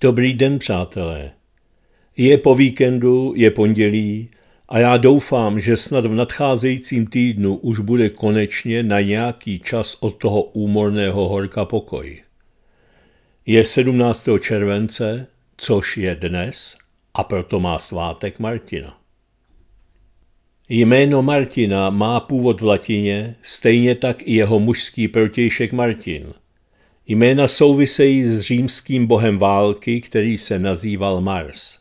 Dobrý den, přátelé. Je po víkendu, je pondělí a já doufám, že snad v nadcházejícím týdnu už bude konečně na nějaký čas od toho úmorného horka pokoj. Je 17. července, což je dnes, a proto má svátek Martina. Jméno Martina má původ v latině, stejně tak i jeho mužský protějšek Martin – Jména souvisejí s římským bohem války, který se nazýval Mars.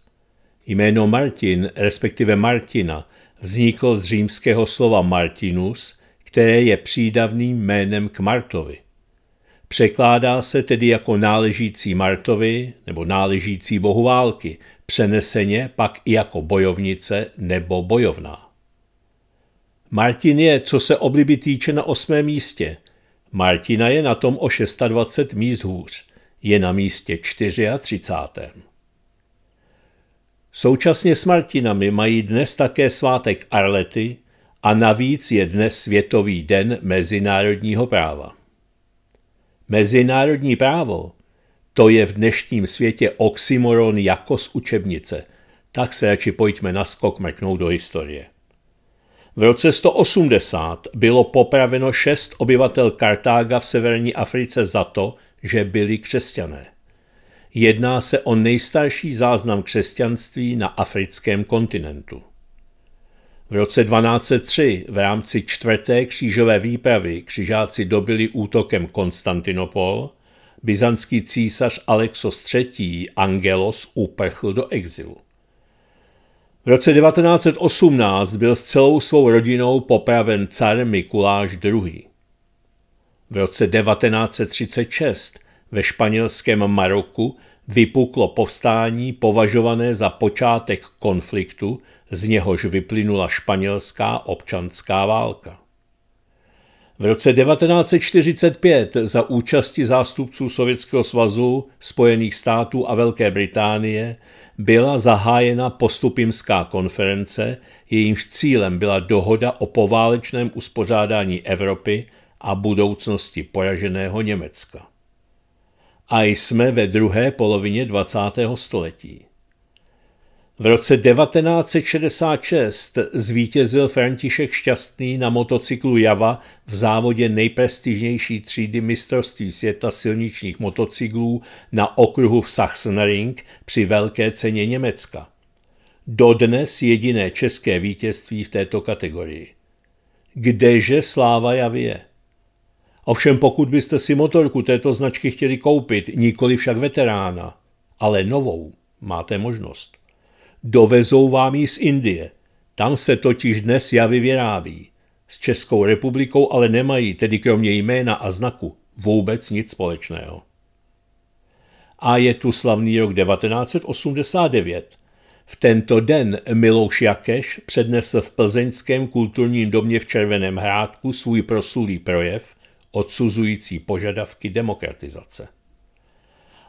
Jméno Martin, respektive Martina, vzniklo z římského slova Martinus, které je přídavným jménem k Martovi. Překládá se tedy jako náležící Martovi nebo náležící bohu války, přeneseně pak i jako bojovnice nebo bojovná. Martin je, co se obliby týče, na osmém místě – Martina je na tom o 26 míst hůř. Je na místě 34. Současně s Martinami mají dnes také svátek Arlety a navíc je dnes Světový den mezinárodního práva. Mezinárodní právo to je v dnešním světě oxymoron jako z učebnice, tak se radši pojďme skok mrknout do historie. V roce 180 bylo popraveno šest obyvatel Kartága v severní Africe za to, že byli křesťané. Jedná se o nejstarší záznam křesťanství na africkém kontinentu. V roce 1203 v rámci čtvrté křížové výpravy křižáci dobili útokem Konstantinopol, byzantský císař Alexos III. Angelos uprchl do exilu. V roce 1918 byl s celou svou rodinou popraven car Mikuláš II. V roce 1936 ve španělském Maroku vypuklo povstání považované za počátek konfliktu, z něhož vyplynula španělská občanská válka. V roce 1945 za účasti zástupců Sovětského svazu, Spojených států a Velké Británie byla zahájena postupimská konference, jejímž cílem byla dohoda o poválečném uspořádání Evropy a budoucnosti poraženého Německa. A jsme ve druhé polovině 20. století. V roce 1966 zvítězil František Šťastný na motocyklu Java v závodě nejprestižnější třídy mistrovství světa silničních motocyklů na okruhu v Sachsenring při velké ceně Německa. Dodnes jediné české vítězství v této kategorii. Kdeže sláva je? Ovšem pokud byste si motorku této značky chtěli koupit, nikoli však veterána, ale novou, máte možnost. Dovezou vám ji z Indie. Tam se totiž dnes javy vyrábí. S Českou republikou ale nemají, tedy kromě jména a znaku, vůbec nic společného. A je tu slavný rok 1989. V tento den Milouš Jakeš přednesl v plzeňském kulturním domě v Červeném hrádku svůj prosulý projev odsuzující požadavky demokratizace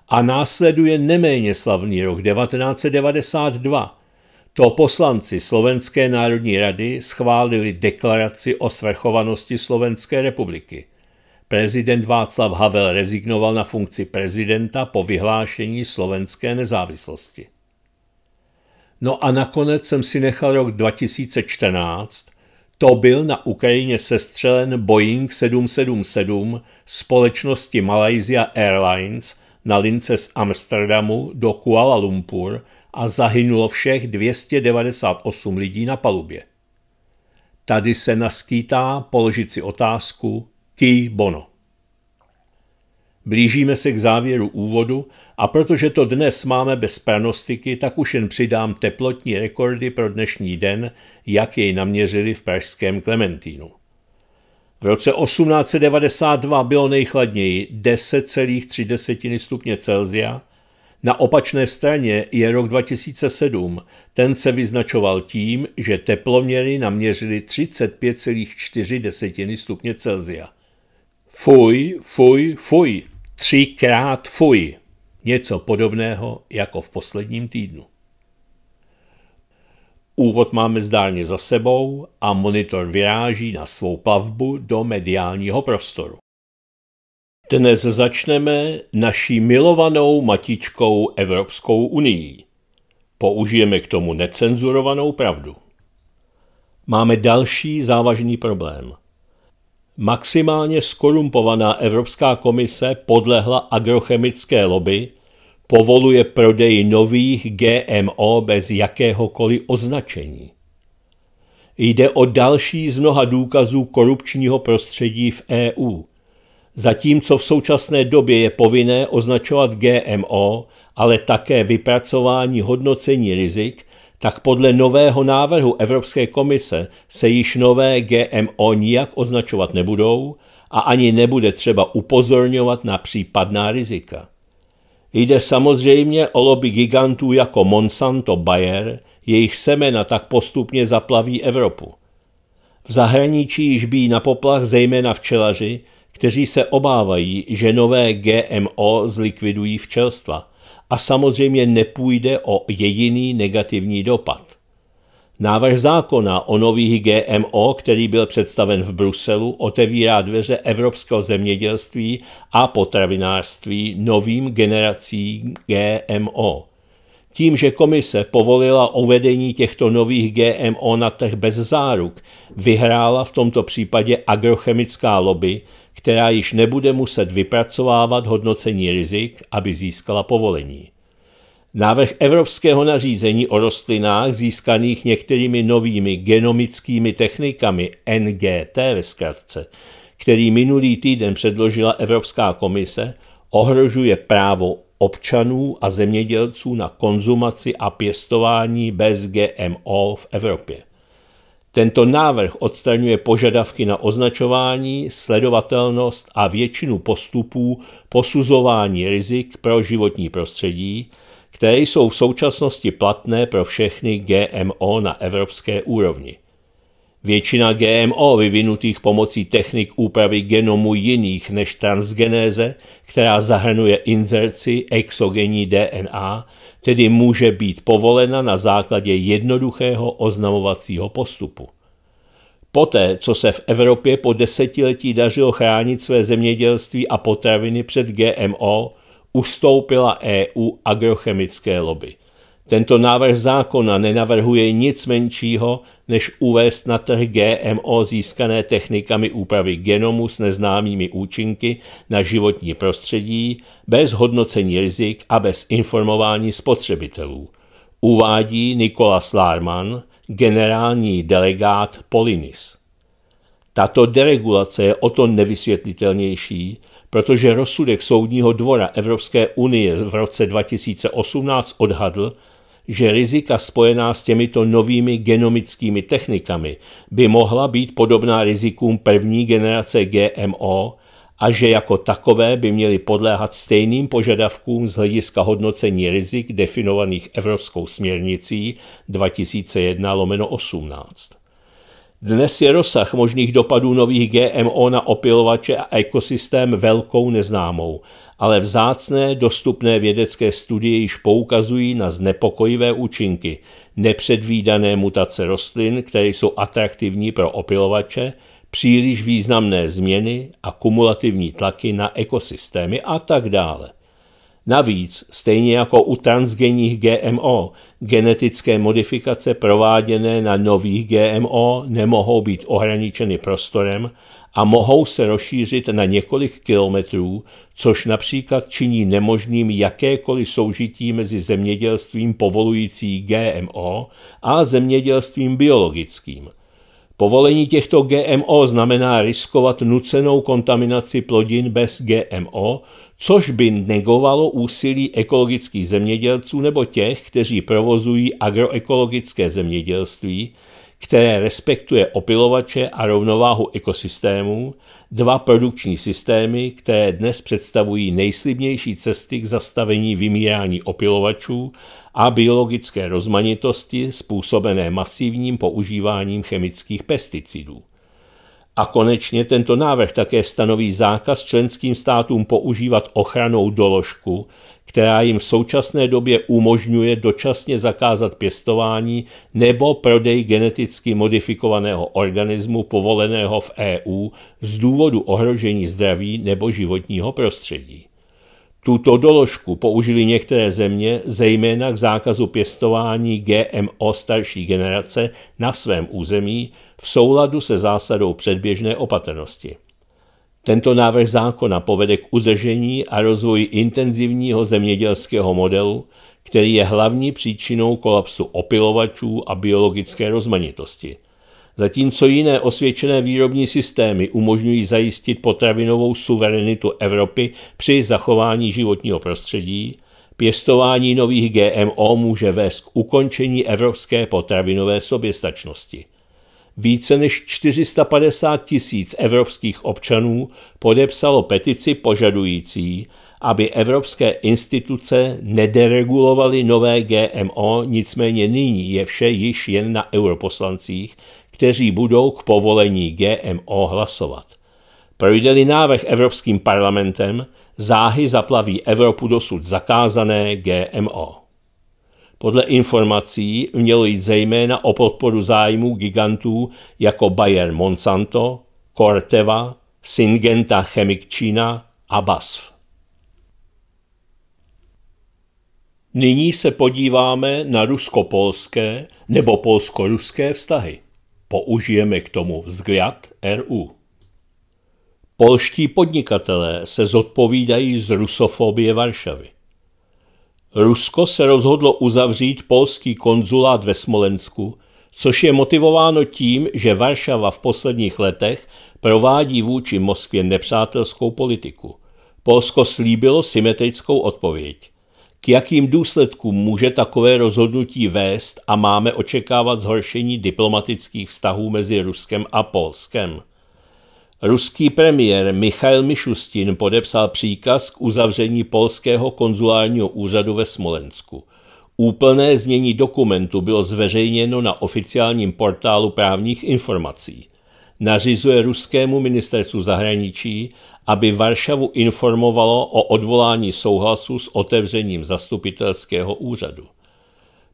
a následuje neméně slavný rok 1992. To poslanci Slovenské národní rady schválili deklaraci o svrchovanosti Slovenské republiky. Prezident Václav Havel rezignoval na funkci prezidenta po vyhlášení slovenské nezávislosti. No a nakonec jsem si nechal rok 2014, to byl na Ukrajině sestřelen Boeing 777 společnosti Malaysia Airlines – na lince z Amsterdamu do Kuala Lumpur a zahynulo všech 298 lidí na palubě. Tady se naskýtá položit si otázku Ký Bono. Blížíme se k závěru úvodu a protože to dnes máme bez pranostiky, tak už jen přidám teplotní rekordy pro dnešní den, jak jej naměřili v pražském Klementínu. V roce 1892 bylo nejchladněji 10,3 stupně Celzia, na opačné straně je rok 2007. Ten se vyznačoval tím, že teploměry naměřily 35,4 stupně Celzia. Fuj, fuj, fuj. Třikrát fuj. Něco podobného jako v posledním týdnu. Úvod máme zdárně za sebou a monitor vyráží na svou plavbu do mediálního prostoru. Dnes začneme naší milovanou matičkou Evropskou unii. Použijeme k tomu necenzurovanou pravdu. Máme další závažný problém. Maximálně skorumpovaná Evropská komise podlehla agrochemické lobby povoluje prodej nových GMO bez jakéhokoliv označení. Jde o další z mnoha důkazů korupčního prostředí v EU. Zatímco v současné době je povinné označovat GMO, ale také vypracování hodnocení rizik, tak podle nového návrhu Evropské komise se již nové GMO nijak označovat nebudou a ani nebude třeba upozorňovat na případná rizika. Jde samozřejmě o lobby gigantů jako Monsanto Bayer, jejich semena tak postupně zaplaví Evropu. V zahraničí již bíjí na poplach zejména včelaři, kteří se obávají, že nové GMO zlikvidují včelstva. A samozřejmě nepůjde o jediný negativní dopad. Návrh zákona o nových GMO, který byl představen v Bruselu, otevírá dveře evropského zemědělství a potravinářství novým generacím GMO. Tím, že komise povolila uvedení těchto nových GMO na trh bez záruk, vyhrála v tomto případě agrochemická lobby, která již nebude muset vypracovávat hodnocení rizik, aby získala povolení. Návrh evropského nařízení o rostlinách získaných některými novými genomickými technikami NGT ve zkratce, který minulý týden předložila Evropská komise, ohrožuje právo občanů a zemědělců na konzumaci a pěstování bez GMO v Evropě. Tento návrh odstraňuje požadavky na označování, sledovatelnost a většinu postupů posuzování rizik pro životní prostředí, které jsou v současnosti platné pro všechny GMO na evropské úrovni. Většina GMO vyvinutých pomocí technik úpravy genomu jiných než transgenéze, která zahrnuje inzerci exogenní DNA, tedy může být povolena na základě jednoduchého oznamovacího postupu. Poté, co se v Evropě po desetiletí dařilo chránit své zemědělství a potraviny před GMO, ustoupila EU agrochemické lobby. Tento návrh zákona nenavrhuje nic menšího, než uvést na trh GMO získané technikami úpravy genomu s neznámými účinky na životní prostředí, bez hodnocení rizik a bez informování spotřebitelů. Uvádí Nikolas Larman, generální delegát Polinis. Tato deregulace je o to nevysvětlitelnější, protože rozsudek Soudního dvora Evropské unie v roce 2018 odhadl, že rizika spojená s těmito novými genomickými technikami by mohla být podobná rizikům první generace GMO a že jako takové by měly podléhat stejným požadavkům z hlediska hodnocení rizik definovaných Evropskou směrnicí 2001 lomeno 18. Dnes je rozsah možných dopadů nových GMO na opilovače a ekosystém velkou neznámou, ale vzácné dostupné vědecké studie již poukazují na znepokojivé účinky, nepředvídané mutace rostlin, které jsou atraktivní pro opilovače, příliš významné změny a kumulativní tlaky na ekosystémy a tak dále. Navíc, stejně jako u transgenních GMO, genetické modifikace prováděné na nových GMO nemohou být ohraničeny prostorem a mohou se rozšířit na několik kilometrů, což například činí nemožným jakékoliv soužití mezi zemědělstvím povolující GMO a zemědělstvím biologickým – Povolení těchto GMO znamená riskovat nucenou kontaminaci plodin bez GMO, což by negovalo úsilí ekologických zemědělců nebo těch, kteří provozují agroekologické zemědělství, které respektuje opilovače a rovnováhu ekosystémů, dva produkční systémy, které dnes představují nejslibnější cesty k zastavení vymírání opilovačů a biologické rozmanitosti způsobené masivním používáním chemických pesticidů. A konečně tento návrh také stanoví zákaz členským státům používat ochranou doložku, která jim v současné době umožňuje dočasně zakázat pěstování nebo prodej geneticky modifikovaného organismu povoleného v EU z důvodu ohrožení zdraví nebo životního prostředí. Tuto doložku použili některé země, zejména k zákazu pěstování GMO starší generace na svém území v souladu se zásadou předběžné opatrnosti. Tento návrh zákona povede k udržení a rozvoji intenzivního zemědělského modelu, který je hlavní příčinou kolapsu opilovačů a biologické rozmanitosti – Zatímco jiné osvědčené výrobní systémy umožňují zajistit potravinovou suverenitu Evropy při zachování životního prostředí, pěstování nových GMO může vést k ukončení evropské potravinové soběstačnosti. Více než 450 tisíc evropských občanů podepsalo petici požadující, aby evropské instituce nederegulovaly nové GMO, nicméně nyní je vše již jen na europoslancích, kteří budou k povolení GMO hlasovat. Projde-li návrh Evropským parlamentem, záhy zaplaví Evropu dosud zakázané GMO. Podle informací mělo jít zejména o podporu zájmů gigantů jako Bayer Monsanto, Corteva, Syngenta Chemik Čína a BASF. Nyní se podíváme na rusko-polské nebo polsko-ruské vztahy. Použijeme k tomu vzgliad RU. Polští podnikatelé se zodpovídají z rusofobie Varšavy. Rusko se rozhodlo uzavřít polský konzulát ve Smolensku, což je motivováno tím, že Varšava v posledních letech provádí vůči Moskvě nepřátelskou politiku. Polsko slíbilo symetrickou odpověď. K jakým důsledkům může takové rozhodnutí vést a máme očekávat zhoršení diplomatických vztahů mezi Ruskem a Polskem? Ruský premiér Michail Mišustin podepsal příkaz k uzavření polského konzulárního úřadu ve Smolensku. Úplné znění dokumentu bylo zveřejněno na oficiálním portálu právních informací nařizuje ruskému ministerstvu zahraničí, aby Varšavu informovalo o odvolání souhlasu s otevřením zastupitelského úřadu.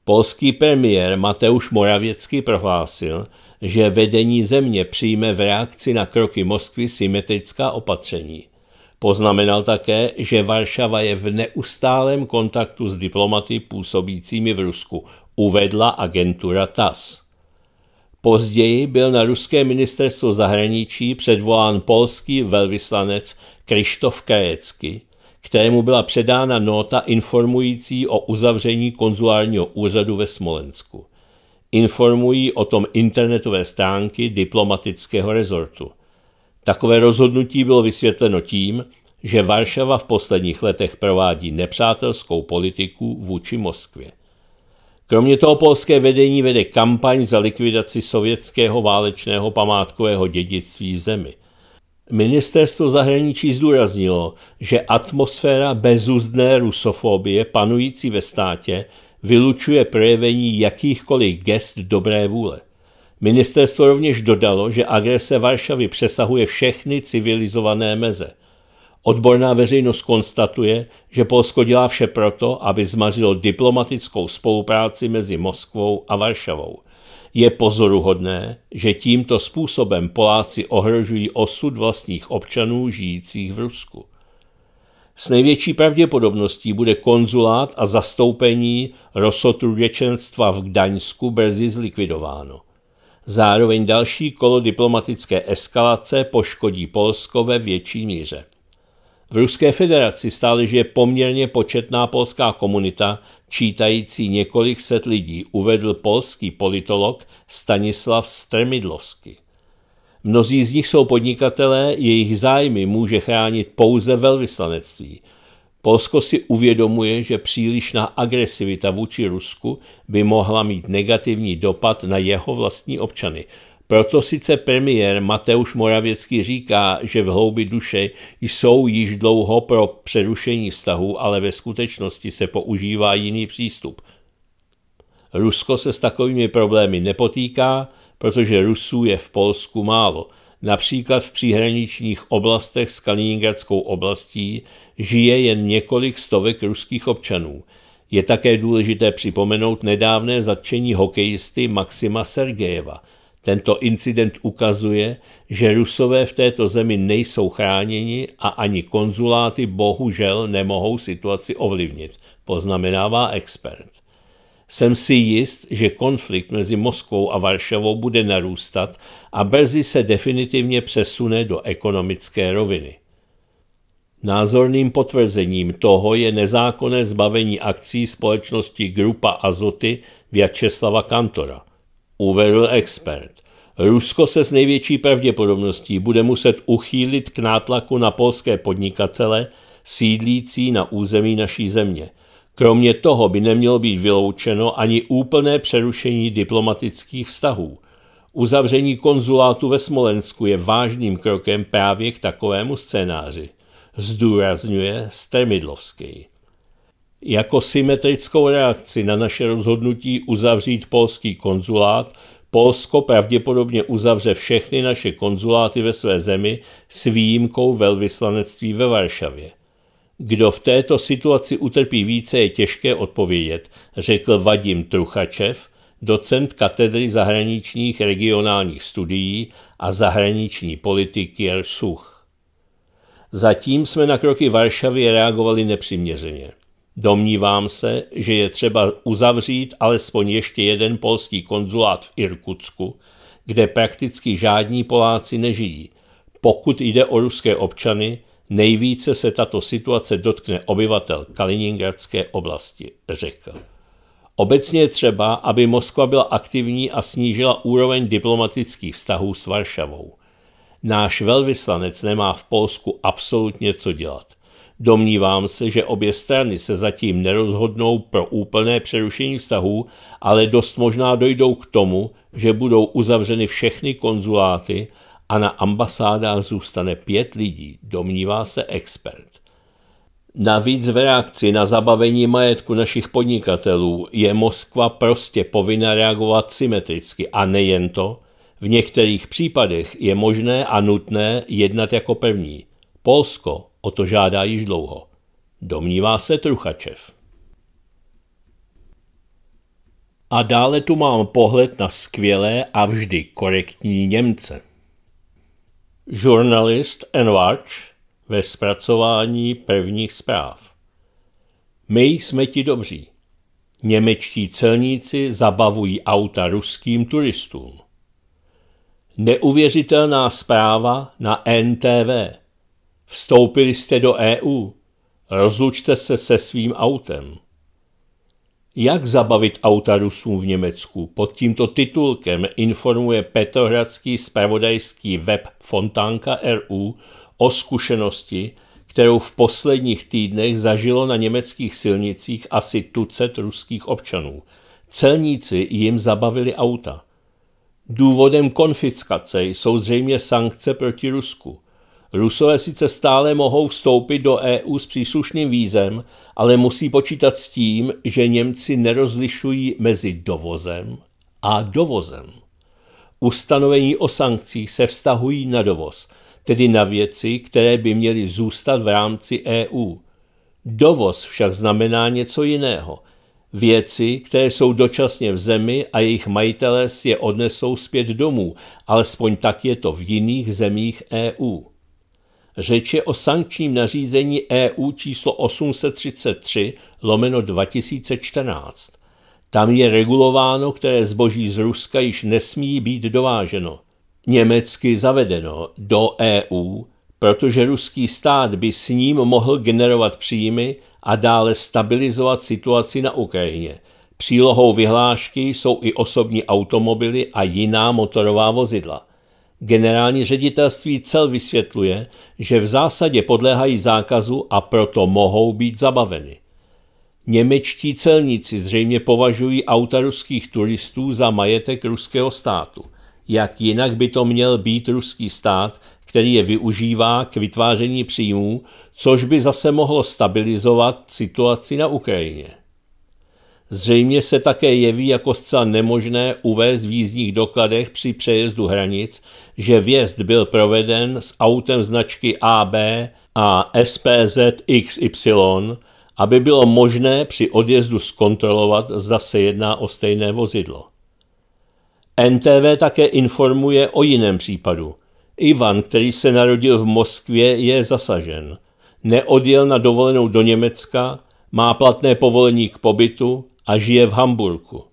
Polský premiér Mateusz Moravěcky prohlásil, že vedení země přijme v reakci na kroky Moskvy symetrická opatření. Poznamenal také, že Varšava je v neustálém kontaktu s diplomaty působícími v Rusku, uvedla agentura TASS. Později byl na ruské ministerstvo zahraničí předvolán polský velvyslanec Krištof Kajecky, kterému byla předána nota informující o uzavření konzulárního úřadu ve Smolensku. Informují o tom internetové stránky diplomatického rezortu. Takové rozhodnutí bylo vysvětleno tím, že Varšava v posledních letech provádí nepřátelskou politiku vůči Moskvě. Kromě toho polské vedení vede kampaň za likvidaci sovětského válečného památkového dědictví v zemi. Ministerstvo zahraničí zdůraznilo, že atmosféra bezúzdné rusofobie panující ve státě vylučuje projevení jakýchkoliv gest dobré vůle. Ministerstvo rovněž dodalo, že agrese Varšavy přesahuje všechny civilizované meze – Odborná veřejnost konstatuje, že Polsko dělá vše proto, aby zmařilo diplomatickou spolupráci mezi Moskvou a Varšavou. Je pozoruhodné, že tímto způsobem Poláci ohrožují osud vlastních občanů žijících v Rusku. S největší pravděpodobností bude konzulát a zastoupení Rosotruděčenstva v Gdaňsku brzy zlikvidováno. Zároveň další kolo diplomatické eskalace poškodí Polsko ve větší míře. V Ruské federaci stále žije poměrně početná polská komunita, čítající několik set lidí, uvedl polský politolog Stanislav Stremidlovsky. Mnozí z nich jsou podnikatelé, jejich zájmy může chránit pouze velvyslanectví. Polsko si uvědomuje, že přílišná agresivita vůči Rusku by mohla mít negativní dopad na jeho vlastní občany – proto sice premiér Mateusz Moravěcký říká, že v hloubi duše jsou již dlouho pro přerušení vztahu, ale ve skutečnosti se používá jiný přístup. Rusko se s takovými problémy nepotýká, protože Rusů je v Polsku málo. Například v příhraničních oblastech s Kaliningradskou oblastí žije jen několik stovek ruských občanů. Je také důležité připomenout nedávné zatčení hokejisty Maxima Sergejeva – tento incident ukazuje, že Rusové v této zemi nejsou chráněni a ani konzuláty bohužel nemohou situaci ovlivnit, poznamenává expert. Jsem si jist, že konflikt mezi Moskvou a Varšavou bude narůstat a brzy se definitivně přesune do ekonomické roviny. Názorným potvrzením toho je nezákonné zbavení akcí společnosti Grupa Azoty Vyacheslava Kantora, uvedl expert. Rusko se s největší pravděpodobností bude muset uchýlit k nátlaku na polské podnikatele sídlící na území naší země. Kromě toho by nemělo být vyloučeno ani úplné přerušení diplomatických vztahů. Uzavření konzulátu ve Smolensku je vážným krokem právě k takovému scénáři, zdůrazňuje Stremidlovský. Jako symetrickou reakci na naše rozhodnutí uzavřít polský konzulát Polsko pravděpodobně uzavře všechny naše konzuláty ve své zemi s výjimkou velvyslanectví ve Varšavě. Kdo v této situaci utrpí více, je těžké odpovědět, řekl Vadim Truchačev, docent katedry zahraničních regionálních studií a zahraniční politiky Rsuch. Zatím jsme na kroky Varšavy reagovali nepřiměřeně. Domnívám se, že je třeba uzavřít alespoň ještě jeden polský konzulát v Irkutsku, kde prakticky žádní Poláci nežijí. Pokud jde o ruské občany, nejvíce se tato situace dotkne obyvatel Kaliningradské oblasti, řekl. Obecně je třeba, aby Moskva byla aktivní a snížila úroveň diplomatických vztahů s Varšavou. Náš velvyslanec nemá v Polsku absolutně co dělat. Domnívám se, že obě strany se zatím nerozhodnou pro úplné přerušení vztahů, ale dost možná dojdou k tomu, že budou uzavřeny všechny konzuláty a na ambasádách zůstane pět lidí, domnívá se expert. Navíc v reakci na zabavení majetku našich podnikatelů je Moskva prostě povinna reagovat symetricky a nejen to, v některých případech je možné a nutné jednat jako první. Polsko, O to žádá již dlouho. Domnívá se Truchačev. A dále tu mám pohled na skvělé a vždy korektní Němce. Žurnalist Envarch ve zpracování prvních zpráv. My jsme ti dobří. Němečtí celníci zabavují auta ruským turistům. Neuvěřitelná zpráva na NTV. Vstoupili jste do EU. Rozlučte se se svým autem. Jak zabavit auta Rusům v Německu? Pod tímto titulkem informuje petrohradský spravodajský web Fontánka RU o zkušenosti, kterou v posledních týdnech zažilo na německých silnicích asi tucet ruských občanů. Celníci jim zabavili auta. Důvodem konfiskace jsou zřejmě sankce proti Rusku. Rusové sice stále mohou vstoupit do EU s příslušným vízem, ale musí počítat s tím, že Němci nerozlišují mezi dovozem a dovozem. Ustanovení o sankcích se vztahují na dovoz, tedy na věci, které by měly zůstat v rámci EU. Dovoz však znamená něco jiného. Věci, které jsou dočasně v zemi a jejich majitelé si je odnesou zpět domů, alespoň tak je to v jiných zemích EU. Řeč je o sankčním nařízení EU číslo 833 lomeno 2014. Tam je regulováno, které zboží z Ruska již nesmí být dováženo. Německy zavedeno do EU, protože ruský stát by s ním mohl generovat příjmy a dále stabilizovat situaci na Ukrajině. Přílohou vyhlášky jsou i osobní automobily a jiná motorová vozidla – Generální ředitelství cel vysvětluje, že v zásadě podléhají zákazu a proto mohou být zabaveny. Němečtí celníci zřejmě považují auta ruských turistů za majetek ruského státu. Jak jinak by to měl být ruský stát, který je využívá k vytváření příjmů, což by zase mohlo stabilizovat situaci na Ukrajině. Zřejmě se také jeví jako zcela nemožné uvést v jízdních dokladech při přejezdu hranic, že vjezd byl proveden s autem značky AB a SPZ XY, aby bylo možné při odjezdu zkontrolovat, zda se jedná o stejné vozidlo. NTV také informuje o jiném případu. Ivan, který se narodil v Moskvě, je zasažen. Neodjel na dovolenou do Německa, má platné povolení k pobytu, a žije v Hamburku.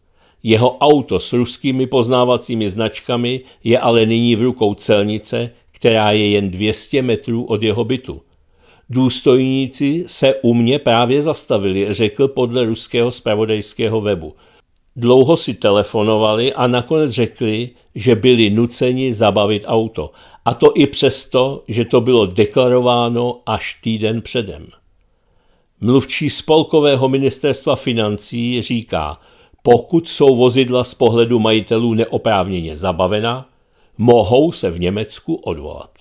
Jeho auto s ruskými poznávacími značkami je ale nyní v rukou celnice, která je jen 200 metrů od jeho bytu. Důstojníci se u mě právě zastavili, řekl podle ruského spravodajského webu. Dlouho si telefonovali a nakonec řekli, že byli nuceni zabavit auto. A to i přesto, že to bylo deklarováno až týden předem. Mluvčí spolkového ministerstva financí říká, pokud jsou vozidla z pohledu majitelů neoprávněně zabavena, mohou se v Německu odvolat.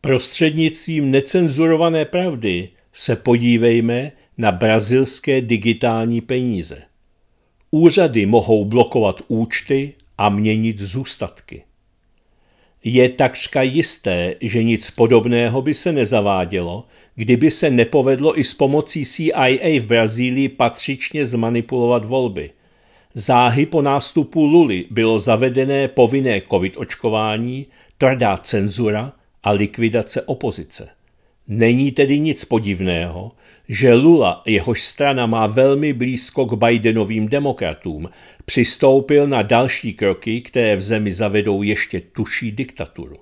Prostřednictvím necenzurované pravdy se podívejme na brazilské digitální peníze. Úřady mohou blokovat účty a měnit zůstatky. Je takřka jisté, že nic podobného by se nezavádělo, kdyby se nepovedlo i s pomocí CIA v Brazílii patřičně zmanipulovat volby. Záhy po nástupu Luli bylo zavedené povinné covid očkování, tvrdá cenzura a likvidace opozice. Není tedy nic podivného, že Lula, jehož strana má velmi blízko k Bidenovým demokratům, přistoupil na další kroky, které v zemi zavedou ještě tuší diktaturu.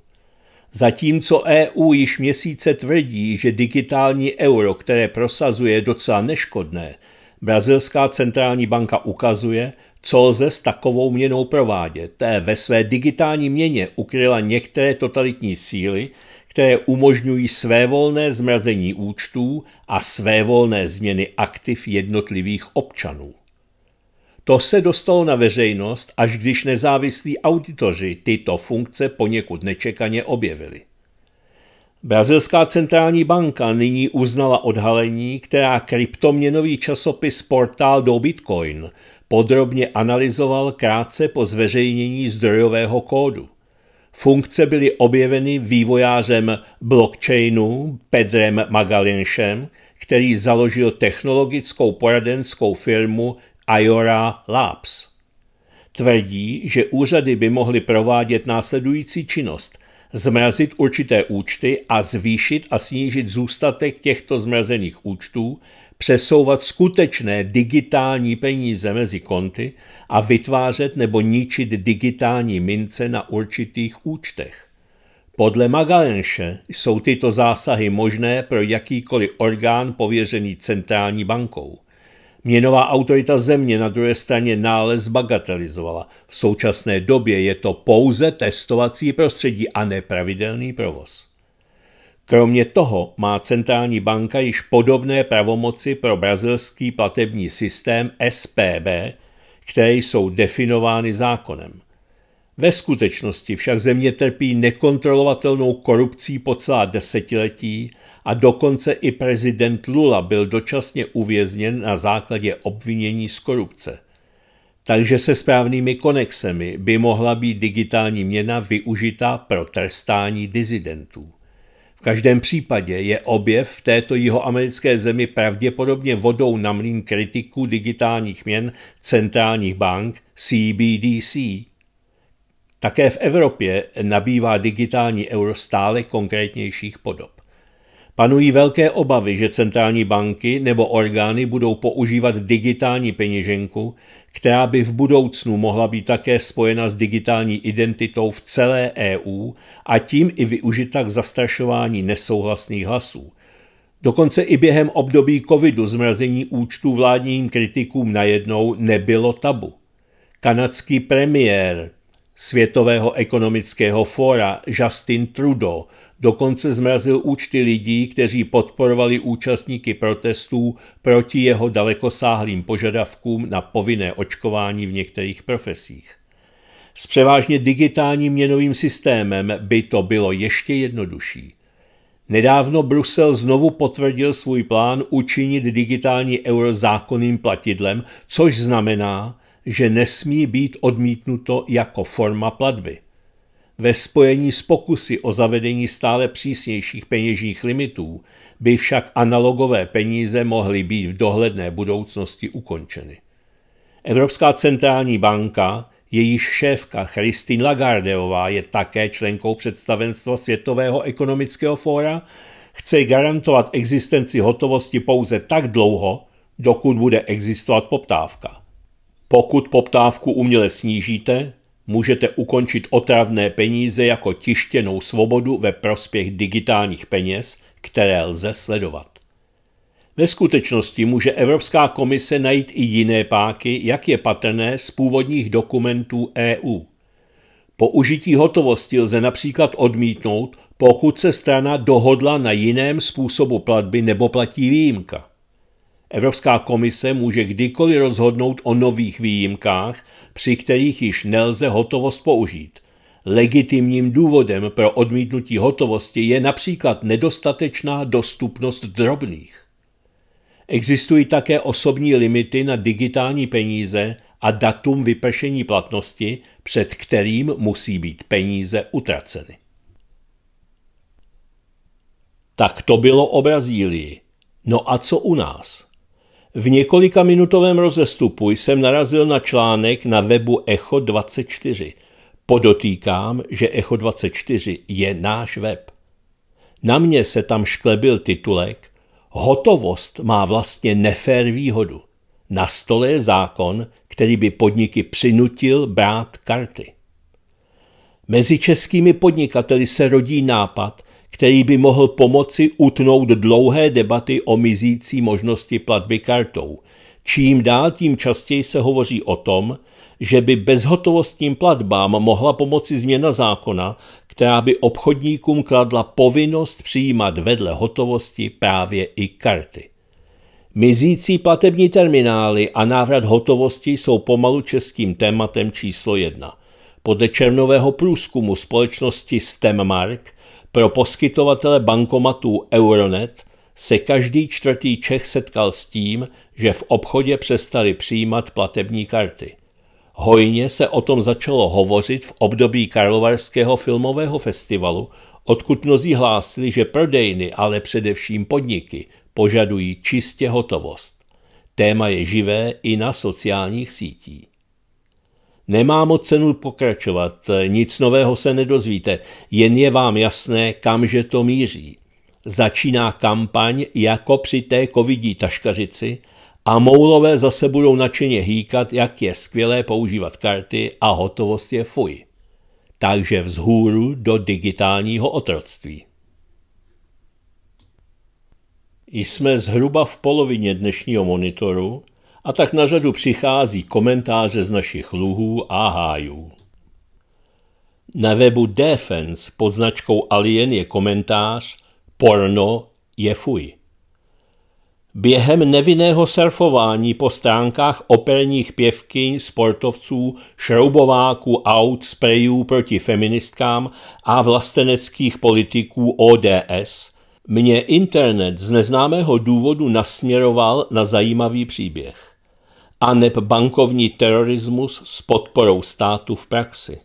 Zatímco EU již měsíce tvrdí, že digitální euro, které prosazuje, je docela neškodné, brazilská centrální banka ukazuje, co lze s takovou měnou provádět. Té ve své digitální měně ukryla některé totalitní síly, které umožňují svévolné zmrazení účtů a svévolné změny aktiv jednotlivých občanů. To se dostalo na veřejnost, až když nezávislí auditoři tyto funkce poněkud nečekaně objevili. Brazilská centrální banka nyní uznala odhalení, která kryptoměnový časopis Portal do Bitcoin podrobně analyzoval krátce po zveřejnění zdrojového kódu. Funkce byly objeveny vývojářem blockchainu Pedrem Magalinšem, který založil technologickou poradenskou firmu Iora Labs. Tvrdí, že úřady by mohly provádět následující činnost – zmrazit určité účty a zvýšit a snížit zůstatek těchto zmrazených účtů přesouvat skutečné digitální peníze mezi konty a vytvářet nebo ničit digitální mince na určitých účtech. Podle Magalenše jsou tyto zásahy možné pro jakýkoliv orgán pověřený centrální bankou. Měnová autorita země na druhé straně nález bagatelizovala. V současné době je to pouze testovací prostředí a nepravidelný provoz. Kromě toho má centrální banka již podobné pravomoci pro brazilský platební systém SPB, které jsou definovány zákonem. Ve skutečnosti však země trpí nekontrolovatelnou korupcí po celá desetiletí a dokonce i prezident Lula byl dočasně uvězněn na základě obvinění z korupce. Takže se správnými konexemi by mohla být digitální měna využita pro trestání dizidentů každém případě je objev v této jihoamerické zemi pravděpodobně vodou na mlín kritiků digitálních měn centrálních bank CBDC. Také v Evropě nabývá digitální euro stále konkrétnějších podob. Panují velké obavy, že centrální banky nebo orgány budou používat digitální peněženku, která by v budoucnu mohla být také spojena s digitální identitou v celé EU a tím i využita k zastrašování nesouhlasných hlasů. Dokonce i během období covidu zmrazení účtů vládním kritikům najednou nebylo tabu. Kanadský premiér Světového ekonomického fóra Justin Trudeau Dokonce zmrazil účty lidí, kteří podporovali účastníky protestů proti jeho dalekosáhlým požadavkům na povinné očkování v některých profesích. S převážně digitálním měnovým systémem by to bylo ještě jednodušší. Nedávno Brusel znovu potvrdil svůj plán učinit digitální euro zákonným platidlem, což znamená, že nesmí být odmítnuto jako forma platby. Ve spojení s pokusy o zavedení stále přísnějších peněžních limitů by však analogové peníze mohly být v dohledné budoucnosti ukončeny. Evropská centrální banka, jejíž šéfka Christine Lagardeová je také členkou představenstva Světového ekonomického fóra, chce garantovat existenci hotovosti pouze tak dlouho, dokud bude existovat poptávka. Pokud poptávku uměle snížíte, můžete ukončit otravné peníze jako tištěnou svobodu ve prospěch digitálních peněz, které lze sledovat. Ve skutečnosti může Evropská komise najít i jiné páky, jak je patrné z původních dokumentů EU. Použití hotovosti lze například odmítnout, pokud se strana dohodla na jiném způsobu platby nebo platí výjimka. Evropská komise může kdykoliv rozhodnout o nových výjimkách, při kterých již nelze hotovost použít. Legitimním důvodem pro odmítnutí hotovosti je například nedostatečná dostupnost drobných. Existují také osobní limity na digitální peníze a datum vypršení platnosti, před kterým musí být peníze utraceny. Tak to bylo o Brazílii. No a co u nás? V několika minutovém rozestupu jsem narazil na článek na webu Echo 24. Podotýkám, že Echo 24 je náš web. Na mě se tam šklebil titulek Hotovost má vlastně nefér výhodu. Na stole je zákon, který by podniky přinutil brát karty. Mezi českými podnikateli se rodí nápad, který by mohl pomoci utnout dlouhé debaty o mizící možnosti platby kartou. Čím dál tím častěji se hovoří o tom, že by bezhotovostním platbám mohla pomoci změna zákona, která by obchodníkům kladla povinnost přijímat vedle hotovosti právě i karty. Mizící platební terminály a návrat hotovosti jsou pomalu českým tématem číslo jedna. Podle červnového průzkumu společnosti Stemmark pro poskytovatele bankomatů Euronet se každý čtvrtý Čech setkal s tím, že v obchodě přestali přijímat platební karty. Hojně se o tom začalo hovořit v období Karlovarského filmového festivalu, odkud mnozí hlásili, že prodejny, ale především podniky, požadují čistě hotovost. Téma je živé i na sociálních sítích. Nemá moc cenu pokračovat, nic nového se nedozvíte, jen je vám jasné, kamže to míří. Začíná kampaň jako při té covidí taškařici a moulové zase budou nadšeně hýkat, jak je skvělé používat karty a hotovost je fuj. Takže vzhůru do digitálního otroctví. Jsme zhruba v polovině dnešního monitoru – a tak na řadu přichází komentáře z našich luhů a hájů. Na webu Defense pod značkou Alien je komentář Porno je fuj. Během nevinného surfování po stránkách operních pěvkyň, sportovců, šroubováků, aut, sprejů proti feministkám a vlasteneckých politiků ODS mě internet z neznámého důvodu nasměroval na zajímavý příběh aneb bankovní terorismus s podporou státu v praxi.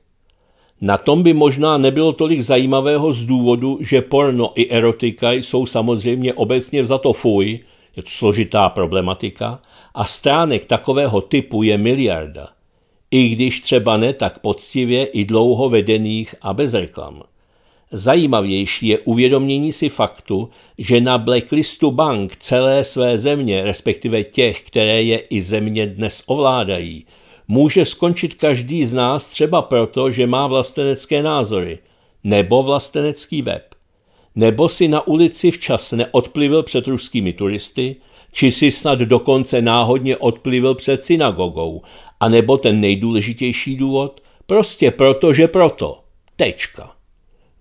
Na tom by možná nebylo tolik zajímavého z důvodu, že porno i erotika jsou samozřejmě obecně vzato fuj, je to složitá problematika, a stránek takového typu je miliarda. I když třeba ne tak poctivě i dlouho vedených a bez reklam. Zajímavější je uvědomění si faktu, že na blacklistu bank celé své země, respektive těch, které je i země dnes ovládají, může skončit každý z nás třeba proto, že má vlastenecké názory, nebo vlastenecký web, nebo si na ulici včas neodplivil před ruskými turisty, či si snad dokonce náhodně odplivil před synagogou, anebo ten nejdůležitější důvod, prostě proto, že proto. Tečka.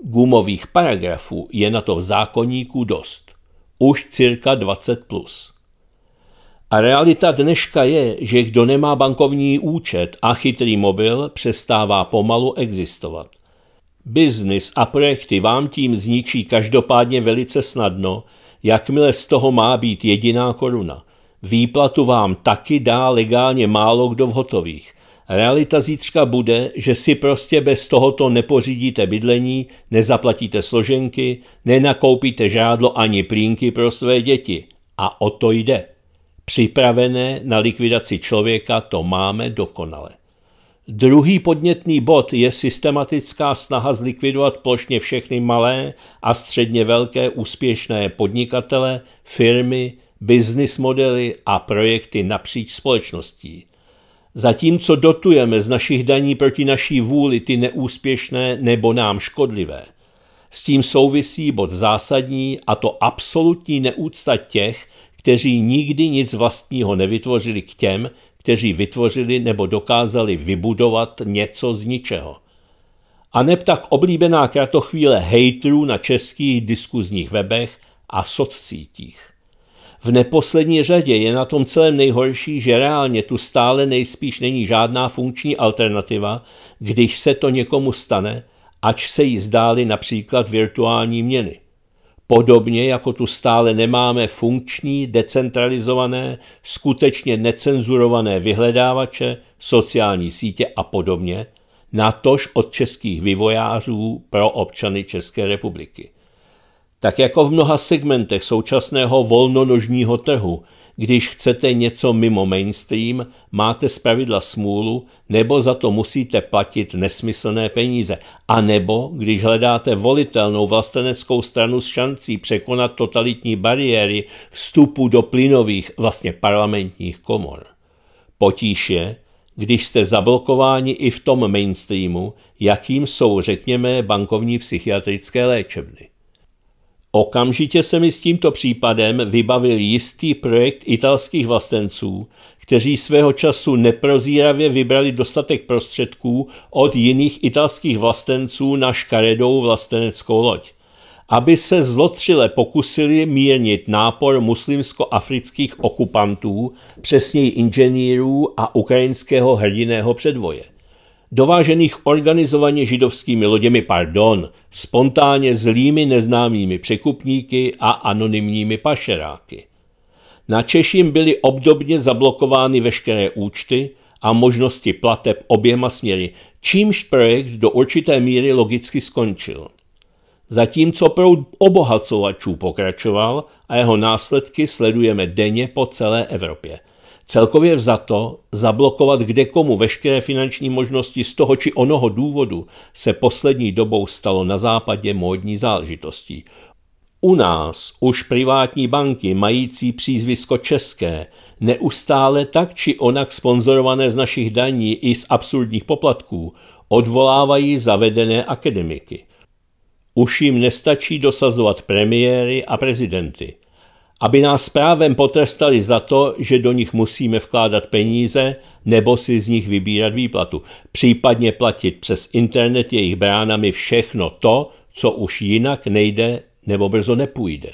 Gumových paragrafů je na to v zákoníku dost, už cirka 20 plus. A realita dneška je, že kdo nemá bankovní účet a chytrý mobil, přestává pomalu existovat. Biznis a projekty vám tím zničí každopádně velice snadno, jakmile z toho má být jediná koruna. Výplatu vám taky dá legálně málo kdo v hotových, Realita zítřka bude, že si prostě bez tohoto nepořídíte bydlení, nezaplatíte složenky, nenakoupíte žádlo ani plínky pro své děti. A o to jde. Připravené na likvidaci člověka to máme dokonale. Druhý podnětný bod je systematická snaha zlikvidovat plošně všechny malé a středně velké úspěšné podnikatele, firmy, business modely a projekty napříč společností – Zatímco dotujeme z našich daní proti naší vůli ty neúspěšné nebo nám škodlivé. S tím souvisí bod zásadní a to absolutní neúcta těch, kteří nikdy nic vlastního nevytvořili k těm, kteří vytvořili nebo dokázali vybudovat něco z ničeho. A neb tak oblíbená kratochvíle hejtrů na českých diskuzních webech a soccítích. V neposlední řadě je na tom celém nejhorší, že reálně tu stále nejspíš není žádná funkční alternativa, když se to někomu stane, ač se jí zdály například virtuální měny. Podobně jako tu stále nemáme funkční, decentralizované, skutečně necenzurované vyhledávače, sociální sítě a podobně, natož od českých vývojářů pro občany České republiky. Tak jako v mnoha segmentech současného volnonožního trhu, když chcete něco mimo mainstream, máte zpravidla smůlu, nebo za to musíte platit nesmyslné peníze. A nebo, když hledáte volitelnou vlasteneckou stranu s šancí překonat totalitní bariéry vstupu do plynových, vlastně parlamentních komor. Potíž je, když jste zablokováni i v tom mainstreamu, jakým jsou, řekněme, bankovní psychiatrické léčebny. Okamžitě se mi s tímto případem vybavil jistý projekt italských vlastenců, kteří svého času neprozíravě vybrali dostatek prostředků od jiných italských vlastenců na škaredou vlasteneckou loď, aby se zlotřile pokusili mírnit nápor muslimsko-afrických okupantů, přesněji inženýrů a ukrajinského hrdiného předvoje – dovážených organizovaně židovskými loděmi, pardon, spontánně zlými neznámými překupníky a anonymními pašeráky. Na Češím byly obdobně zablokovány veškeré účty a možnosti plateb oběma směry, čímž projekt do určité míry logicky skončil. Zatímco proud obohacovačů pokračoval a jeho následky sledujeme denně po celé Evropě – Celkově vzato zablokovat kde komu veškeré finanční možnosti z toho či onoho důvodu se poslední dobou stalo na západě módní záležitostí. U nás už privátní banky mající přízvisko české, neustále tak či onak sponzorované z našich daní i z absurdních poplatků, odvolávají zavedené akademiky. Už jim nestačí dosazovat premiéry a prezidenty aby nás právem potrestali za to, že do nich musíme vkládat peníze nebo si z nich vybírat výplatu, případně platit přes internet jejich bránami všechno to, co už jinak nejde nebo brzo nepůjde.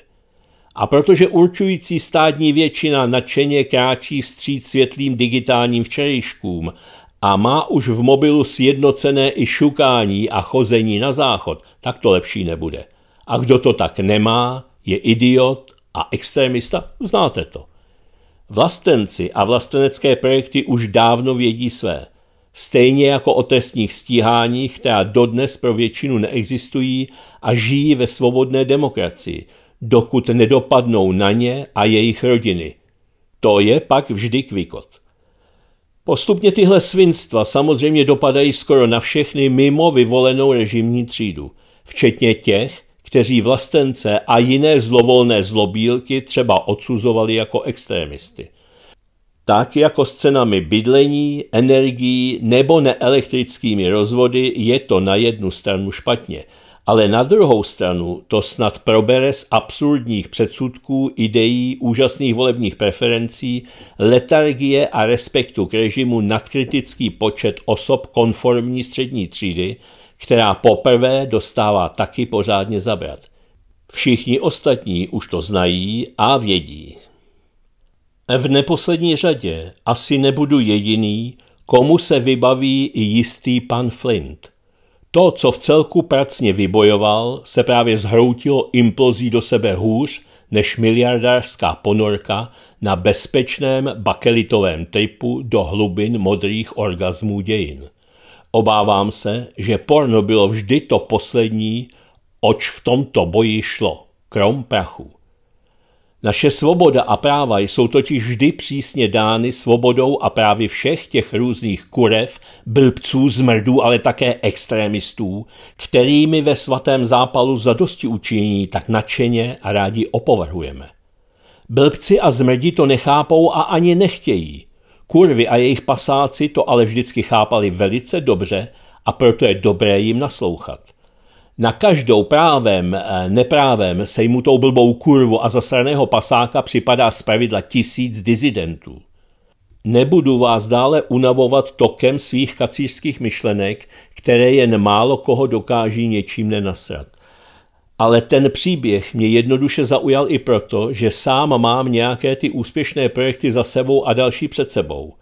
A protože určující státní většina nadšeně kráčí vstříc světlým digitálním včerejškům a má už v mobilu sjednocené i šukání a chození na záchod, tak to lepší nebude. A kdo to tak nemá, je idiot a extremista, znáte to. Vlastenci a vlastenecké projekty už dávno vědí své. Stejně jako o trestních stíháních, která dodnes pro většinu neexistují a žijí ve svobodné demokracii, dokud nedopadnou na ně a jejich rodiny. To je pak vždy kvikot. Postupně tyhle svinstva samozřejmě dopadají skoro na všechny mimo vyvolenou režimní třídu, včetně těch, kteří vlastence a jiné zlovolné zlobílky třeba odsuzovali jako extremisty. Tak jako s cenami bydlení, energií nebo neelektrickými rozvody je to na jednu stranu špatně, ale na druhou stranu to snad probere z absurdních předsudků, ideí, úžasných volebních preferencí, letargie a respektu k režimu nadkritický počet osob konformní střední třídy, která poprvé dostává taky pořádně zabrat. Všichni ostatní už to znají a vědí. V neposlední řadě asi nebudu jediný, komu se vybaví i jistý pan Flint. To, co v celku pracně vybojoval, se právě zhroutilo implozí do sebe hůř než miliardářská ponorka na bezpečném bakelitovém typu do hlubin modrých orgazmů dějin. Obávám se, že porno bylo vždy to poslední, oč v tomto boji šlo, krom prachu. Naše svoboda a práva jsou totiž vždy přísně dány svobodou a právě všech těch různých kurev, blbců, zmrdů, ale také extremistů, kterými ve svatém zápalu zadosti učiní tak nadšeně a rádi opovrhujeme. Blbci a zmrdi to nechápou a ani nechtějí, Kurvy a jejich pasáci to ale vždycky chápali velice dobře a proto je dobré jim naslouchat. Na každou právem, eh, neprávem sejmutou blbou kurvu a zasraného pasáka připadá pravidla tisíc dizidentů. Nebudu vás dále unavovat tokem svých kacířských myšlenek, které jen málo koho dokáží něčím nenasrat. Ale ten příběh mě jednoduše zaujal i proto, že sám mám nějaké ty úspěšné projekty za sebou a další před sebou.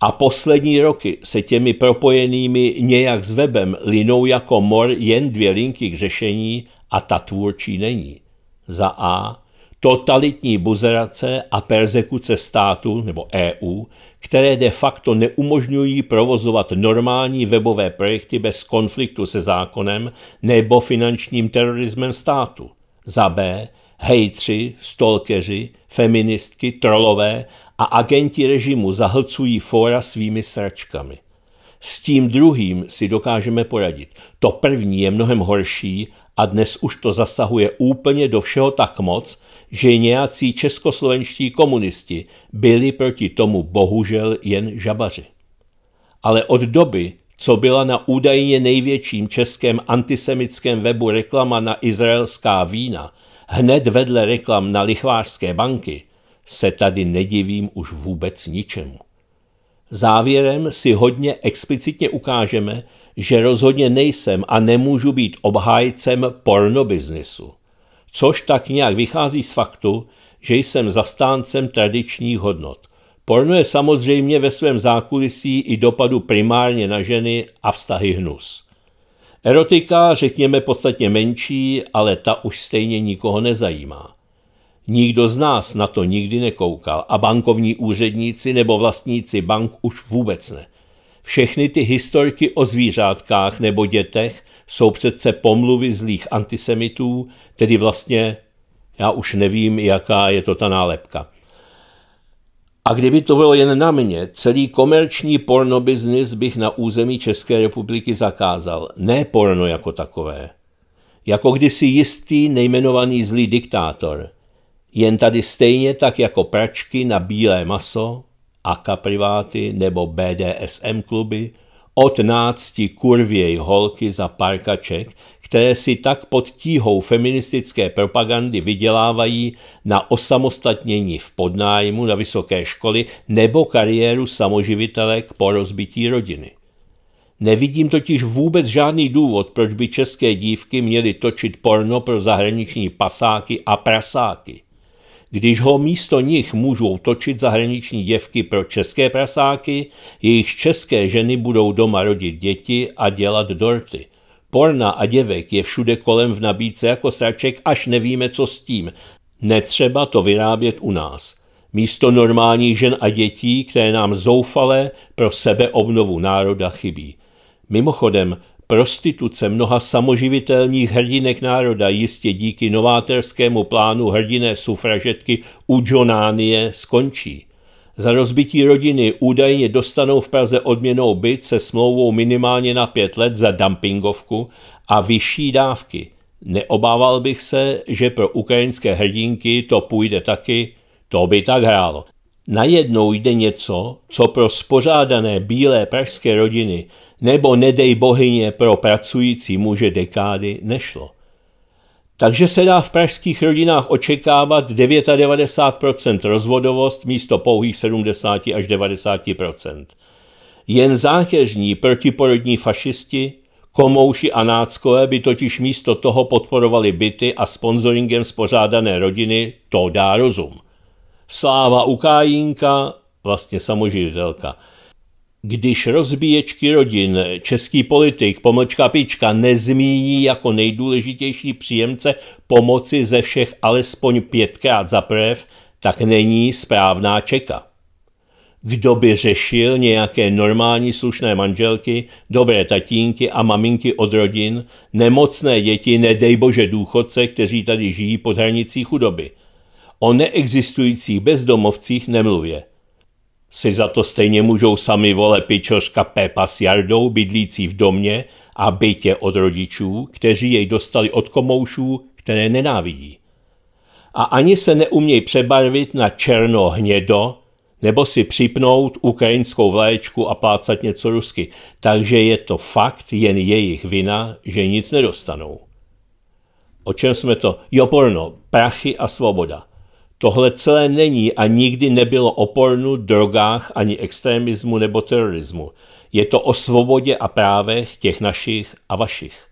A poslední roky se těmi propojenými nějak s webem linou jako mor jen dvě linky k řešení a ta tvůrčí není. Za A totalitní buzerace a persekuce státu nebo EU, které de facto neumožňují provozovat normální webové projekty bez konfliktu se zákonem nebo finančním terorismem státu. Za B. Hejtři, stolkeři, feministky, trolové a agenti režimu zahlcují fóra svými sračkami. S tím druhým si dokážeme poradit. To první je mnohem horší a dnes už to zasahuje úplně do všeho tak moc, že nějací českoslovenští komunisti byli proti tomu bohužel jen žabaři. Ale od doby, co byla na údajně největším českém antisemickém webu reklama na izraelská vína, hned vedle reklam na lichvářské banky, se tady nedivím už vůbec ničemu. Závěrem si hodně explicitně ukážeme, že rozhodně nejsem a nemůžu být obhájcem pornobiznisu což tak nějak vychází z faktu, že jsem zastáncem tradičních hodnot. Porno je samozřejmě ve svém zákulisí i dopadu primárně na ženy a vztahy hnus. Erotika, řekněme, podstatně menší, ale ta už stejně nikoho nezajímá. Nikdo z nás na to nikdy nekoukal a bankovní úředníci nebo vlastníci bank už vůbec ne. Všechny ty historky o zvířátkách nebo dětech jsou přece pomluvy zlých antisemitů, tedy vlastně já už nevím, jaká je to ta nálepka. A kdyby to bylo jen na mě, celý komerční pornobiznis bych na území České republiky zakázal. Ne porno jako takové. Jako kdysi jistý nejmenovaný zlý diktátor. Jen tady stejně tak jako pračky na bílé maso, AK priváty nebo BDSM kluby, od nácti kurvěj holky za parkaček, které si tak pod tíhou feministické propagandy vydělávají na osamostatnění v podnájmu na vysoké školy nebo kariéru samoživitelek po rozbití rodiny. Nevidím totiž vůbec žádný důvod, proč by české dívky měly točit porno pro zahraniční pasáky a prasáky když ho místo nich můžou točit zahraniční děvky pro české prasáky, jejichž české ženy budou doma rodit děti a dělat dorty. Porna a děvek je všude kolem v nabídce jako sraček, až nevíme, co s tím. Netřeba to vyrábět u nás. Místo normálních žen a dětí, které nám zoufalé pro sebe obnovu národa chybí. Mimochodem, Prostituce mnoha samoživitelních hrdinek národa jistě díky novátorskému plánu hrdiné sufražetky u Johnánie skončí. Za rozbití rodiny údajně dostanou v Praze odměnou byt se smlouvou minimálně na pět let za dumpingovku a vyšší dávky. Neobával bych se, že pro ukrajinské hrdinky to půjde taky, to by tak hrálo. Najednou jde něco, co pro spořádané bílé pražské rodiny nebo nedej bohyně pro pracující muže dekády nešlo. Takže se dá v pražských rodinách očekávat 99% rozvodovost místo pouhých 70 až 90%. Jen zákeřní protiporodní fašisti, komouši a náckové by totiž místo toho podporovali byty a sponsoringem spořádané rodiny, to dá rozum. Sláva Ukájínka, vlastně samoživitelka. Když rozbíječky rodin český politik Pomlčka Pička nezmíní jako nejdůležitější příjemce pomoci ze všech alespoň pětkrát za prv, tak není správná čeka. Kdo by řešil nějaké normální slušné manželky, dobré tatínky a maminky od rodin, nemocné děti, nedej bože důchodce, kteří tady žijí pod hranicí chudoby – O neexistujících bezdomovcích nemluvě. Si za to stejně můžou sami vole pičoška Pepa s Jardou bydlící v domě a bytě od rodičů, kteří jej dostali od komoušů, které nenávidí. A ani se neumějí přebarvit na černo-hnědo, nebo si připnout ukrajinskou vléčku a plácat něco rusky. Takže je to fakt jen jejich vina, že nic nedostanou. O čem jsme to? Jo, porno, prachy a svoboda. Tohle celé není a nikdy nebylo o pornu, drogách, ani extremismu nebo terorismu. Je to o svobodě a právech těch našich a vašich.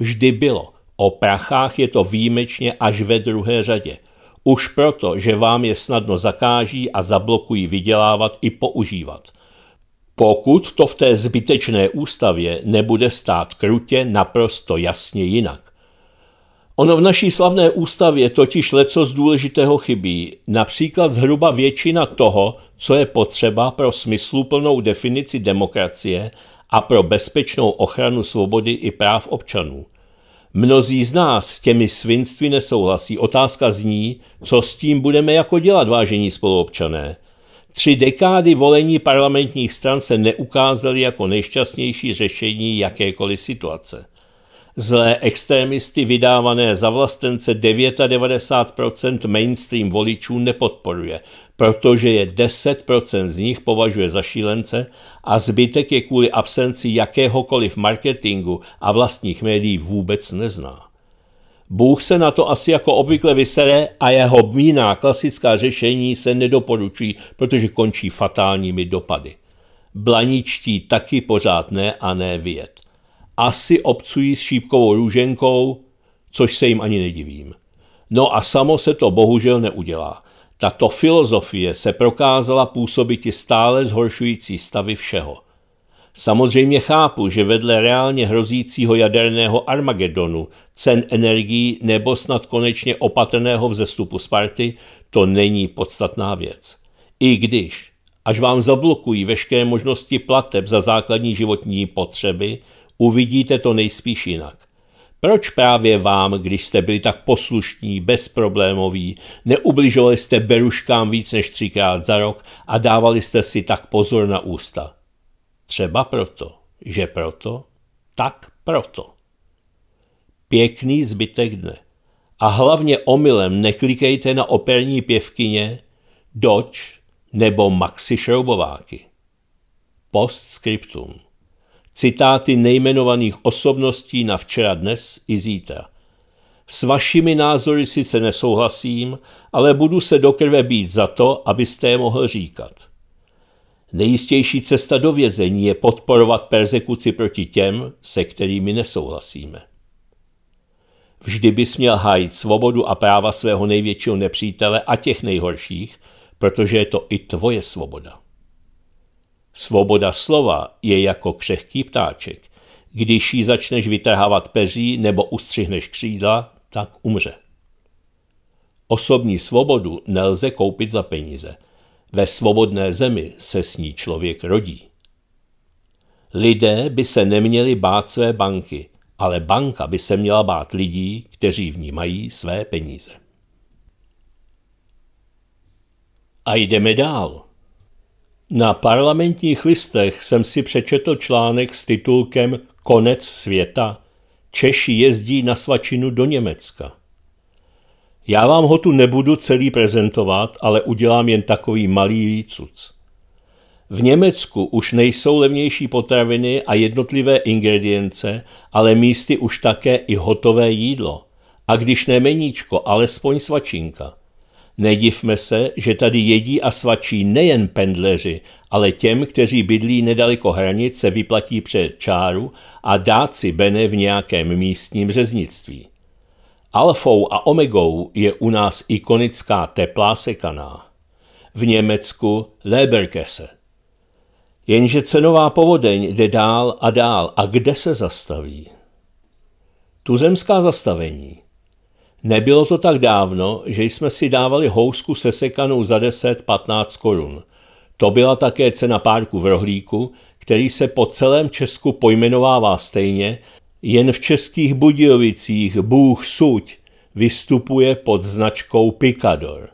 Vždy bylo. O prachách je to výjimečně až ve druhé řadě. Už proto, že vám je snadno zakáží a zablokují vydělávat i používat. Pokud to v té zbytečné ústavě nebude stát krutě naprosto jasně jinak. Ono v naší slavné ústavě totiž leco z důležitého chybí, například zhruba většina toho, co je potřeba pro smysluplnou definici demokracie a pro bezpečnou ochranu svobody i práv občanů. Mnozí z nás těmi svinství nesouhlasí. Otázka zní, co s tím budeme jako dělat, vážení spoluobčané. Tři dekády volení parlamentních stran se neukázaly jako nejšťastnější řešení jakékoliv situace zlé extremisty vydávané za vlastence 99% mainstream voličů nepodporuje, protože je 10% z nich považuje za šílence a zbytek je kvůli absenci jakéhokoliv marketingu a vlastních médií vůbec nezná. Bůh se na to asi jako obvykle vysere a jeho bíná klasická řešení se nedoporučí, protože končí fatálními dopady. Blaničtí taky pořád ne a ne věd asi obcují s šípkovou růženkou, což se jim ani nedivím. No a samo se to bohužel neudělá. Tato filozofie se prokázala působit i stále zhoršující stavy všeho. Samozřejmě chápu, že vedle reálně hrozícího jaderného Armagedonu, cen energií nebo snad konečně opatrného vzestupu Sparty, to není podstatná věc. I když, až vám zablokují veškeré možnosti plateb za základní životní potřeby, uvidíte to nejspíš jinak. Proč právě vám, když jste byli tak poslušní, bezproblémoví, neubližovali jste beruškám víc než třikrát za rok a dávali jste si tak pozor na ústa? Třeba proto, že proto, tak proto. Pěkný zbytek dne. A hlavně omylem neklikejte na operní pěvkyně Doč nebo Maxi Šroubováky. Postscriptum citáty nejmenovaných osobností na včera dnes i zítra. S vašimi názory sice nesouhlasím, ale budu se do krve být za to, abyste je mohl říkat. Nejistější cesta do vězení je podporovat persekuci proti těm, se kterými nesouhlasíme. Vždy bys měl hájit svobodu a práva svého největšího nepřítele a těch nejhorších, protože je to i tvoje svoboda. Svoboda slova je jako křehký ptáček. Když ji začneš vytrhávat peří nebo ustřihneš křídla, tak umře. Osobní svobodu nelze koupit za peníze. Ve svobodné zemi se s ní člověk rodí. Lidé by se neměli bát své banky, ale banka by se měla bát lidí, kteří v ní mají své peníze. A jdeme dál. Na parlamentních listech jsem si přečetl článek s titulkem Konec světa. Češi jezdí na svačinu do Německa. Já vám ho tu nebudu celý prezentovat, ale udělám jen takový malý výcuc. V Německu už nejsou levnější potraviny a jednotlivé ingredience, ale místy už také i hotové jídlo. A když ne meníčko, alespoň svačinka – Nedivme se, že tady jedí a svačí nejen pendleři, ale těm, kteří bydlí nedaleko hranice, vyplatí před čáru a dát si bene v nějakém místním řeznictví. Alfou a omegou je u nás ikonická teplá sekaná. V Německu Leberkese. Jenže cenová povodeň jde dál a dál. A kde se zastaví? Tuzemská zastavení – Nebylo to tak dávno, že jsme si dávali housku sesekanou za 10-15 korun. To byla také cena párku v rohlíku, který se po celém Česku pojmenovává stejně, jen v českých Budějovicích Bůh suť vystupuje pod značkou Picador.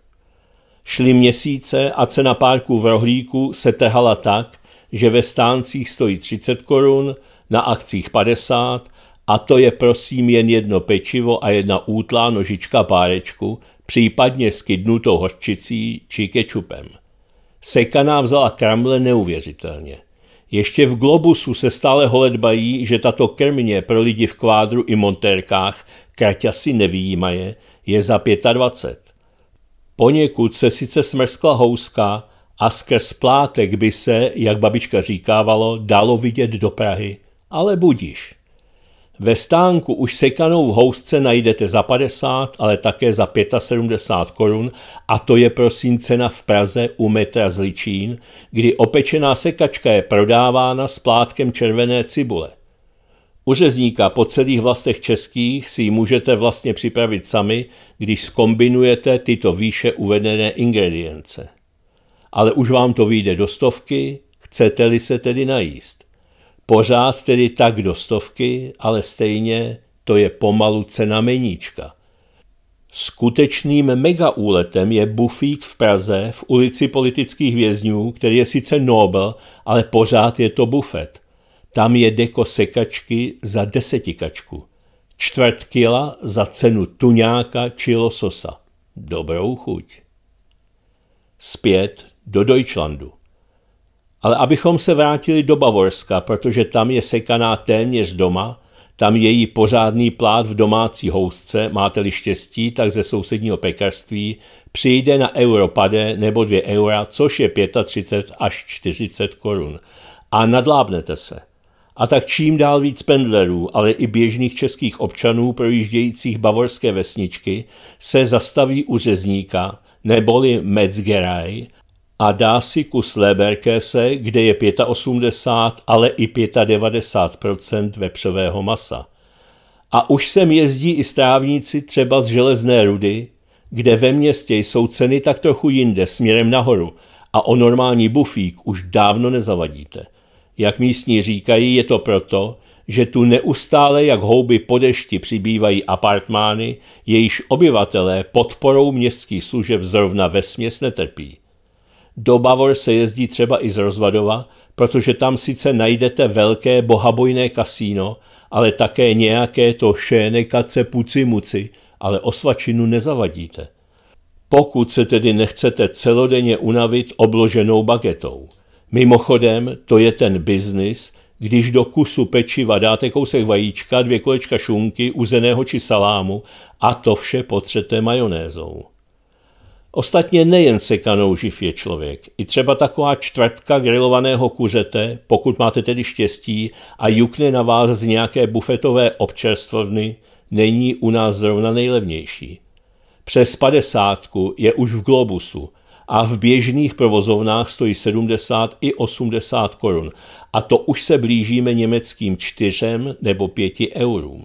Šly měsíce a cena párku v rohlíku se tehala tak, že ve stáncích stojí 30 korun, na akcích 50 a to je prosím jen jedno pečivo a jedna útlá nožička párečku, případně skydnutou hořčicí či kečupem. Sekaná vzala kramle neuvěřitelně. Ještě v Globusu se stále holedbají, že tato krmně pro lidi v kvádru i montérkách, kraťasy nevýjímaje, je za 25. Poněkud se sice smrskla houska a skrz plátek by se, jak babička říkávalo, dalo vidět do Prahy, ale budiš. Ve stánku už sekanou v housce najdete za 50, ale také za 75 korun a to je prosím cena v Praze u metra z Ličín, kdy opečená sekačka je prodávána s plátkem červené cibule. U řezníka po celých vlastech českých si ji můžete vlastně připravit sami, když skombinujete tyto výše uvedené ingredience. Ale už vám to vyjde do stovky, chcete-li se tedy najíst. Pořád tedy tak do stovky, ale stejně to je pomalu cena meníčka. Skutečným megaúletem je bufík v Praze v ulici politických vězňů, který je sice Nobel, ale pořád je to bufet. Tam je deko sekačky za desetikačku. Čtvrt kila za cenu tuňáka či lososa. Dobrou chuť. Zpět do Deutschlandu. Ale abychom se vrátili do Bavorska, protože tam je sekaná téměř doma, tam je její pořádný plát v domácí housce, máte-li štěstí, tak ze sousedního pekarství přijde na europade nebo 2 eura, což je 35 až 40 korun. A nadlábnete se. A tak čím dál víc pendlerů, ale i běžných českých občanů projíždějících bavorské vesničky se zastaví u řezníka, neboli Metzgeraj, a dá si kus Leberkése, kde je 85, ale i 95 vepřového masa. A už sem jezdí i strávníci třeba z železné rudy, kde ve městě jsou ceny tak trochu jinde, směrem nahoru, a o normální bufík už dávno nezavadíte. Jak místní říkají, je to proto, že tu neustále jak houby po dešti přibývají apartmány, jejíž obyvatelé podporou městských služeb zrovna vesměs netrpí. Do Bavor se jezdí třeba i z Rozvadova, protože tam sice najdete velké bohabojné kasíno, ale také nějaké to šénekace puci muci, ale osvačinu nezavadíte. Pokud se tedy nechcete celodenně unavit obloženou bagetou. Mimochodem, to je ten biznis, když do kusu pečiva dáte kousek vajíčka, dvě kolečka šunky, uzeného či salámu a to vše potřete majonézou. Ostatně nejen sekanou živ je člověk, i třeba taková čtvrtka grilovaného kuřete, pokud máte tedy štěstí a jukne na vás z nějaké bufetové občerstvovny, není u nás zrovna nejlevnější. Přes padesátku je už v Globusu a v běžných provozovnách stojí 70 i 80 korun a to už se blížíme německým čtyřem nebo pěti eurům.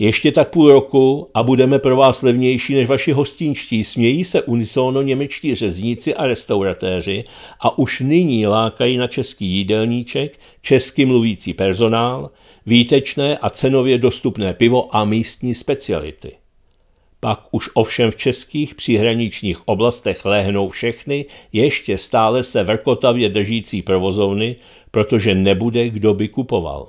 Ještě tak půl roku a budeme pro vás levnější než vaši hostinčtí, smějí se unisono němečtí řezníci a restauratéři a už nyní lákají na český jídelníček, česky mluvící personál, výtečné a cenově dostupné pivo a místní speciality. Pak už ovšem v českých příhraničních oblastech lehnou všechny ještě stále se vrkotavě držící provozovny, protože nebude kdo by kupoval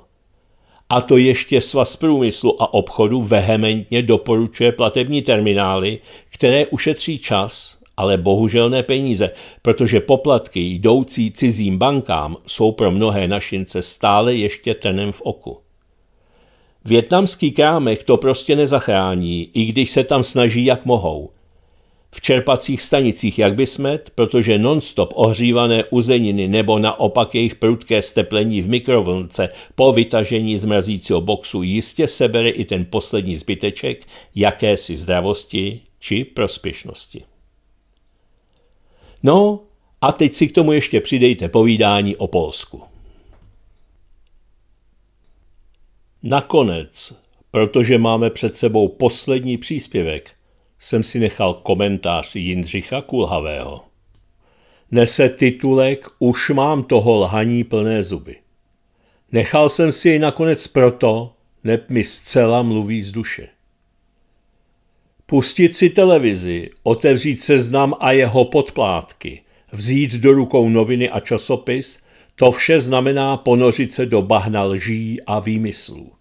a to ještě Svaz průmyslu a obchodu vehementně doporučuje platební terminály, které ušetří čas, ale bohužel ne peníze, protože poplatky jdoucí cizím bankám jsou pro mnohé našince stále ještě trnem v oku. Větnamský krámek to prostě nezachrání, i když se tam snaží jak mohou – v čerpacích stanicích jak by smet, protože nonstop ohřívané uzeniny nebo naopak jejich prudké steplení v mikrovlnce po vytažení z boxu jistě sebere i ten poslední zbyteček jakési zdravosti či prospěšnosti. No a teď si k tomu ještě přidejte povídání o Polsku. Nakonec, protože máme před sebou poslední příspěvek – jsem si nechal komentář Jindřicha Kulhavého. Nese titulek Už mám toho lhaní plné zuby. Nechal jsem si jej nakonec proto, neb mi zcela mluví z duše. Pustit si televizi, otevřít seznam a jeho podplátky, vzít do rukou noviny a časopis, to vše znamená ponořit se do bahna lží a výmyslů.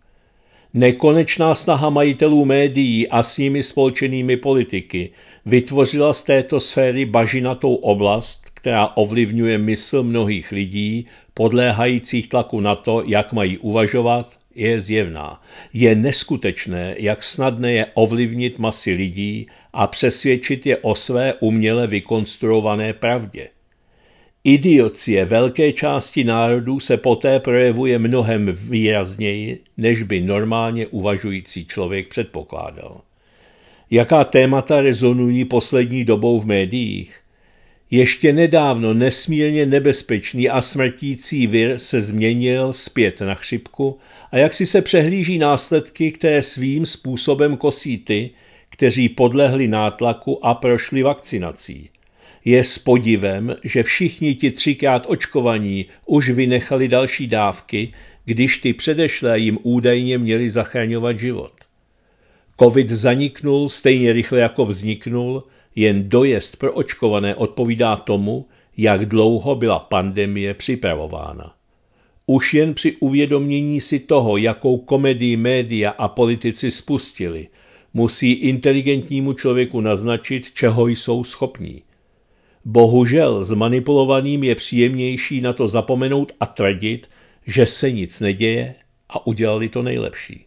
Nekonečná snaha majitelů médií a s nimi spolčenými politiky vytvořila z této sféry bažinatou oblast, která ovlivňuje mysl mnohých lidí, podléhajících tlaku na to, jak mají uvažovat, je zjevná. Je neskutečné, jak snadné je ovlivnit masy lidí a přesvědčit je o své uměle vykonstruované pravdě. Idiocie velké části národů se poté projevuje mnohem výrazněji, než by normálně uvažující člověk předpokládal. Jaká témata rezonují poslední dobou v médiích? Ještě nedávno nesmírně nebezpečný a smrtící vir se změnil zpět na chřipku a jak si se přehlíží následky, které svým způsobem kosí ty, kteří podlehli nátlaku a prošli vakcinací – je s podivem, že všichni ti třikrát očkovaní už vynechali další dávky, když ty předešlé jim údajně měly zachraňovat život. Covid zaniknul stejně rychle, jako vzniknul, jen dojezd pro očkované odpovídá tomu, jak dlouho byla pandemie připravována. Už jen při uvědomění si toho, jakou komedii média a politici spustili, musí inteligentnímu člověku naznačit, čeho jsou schopní. Bohužel s manipulovaným je příjemnější na to zapomenout a tvrdit, že se nic neděje a udělali to nejlepší.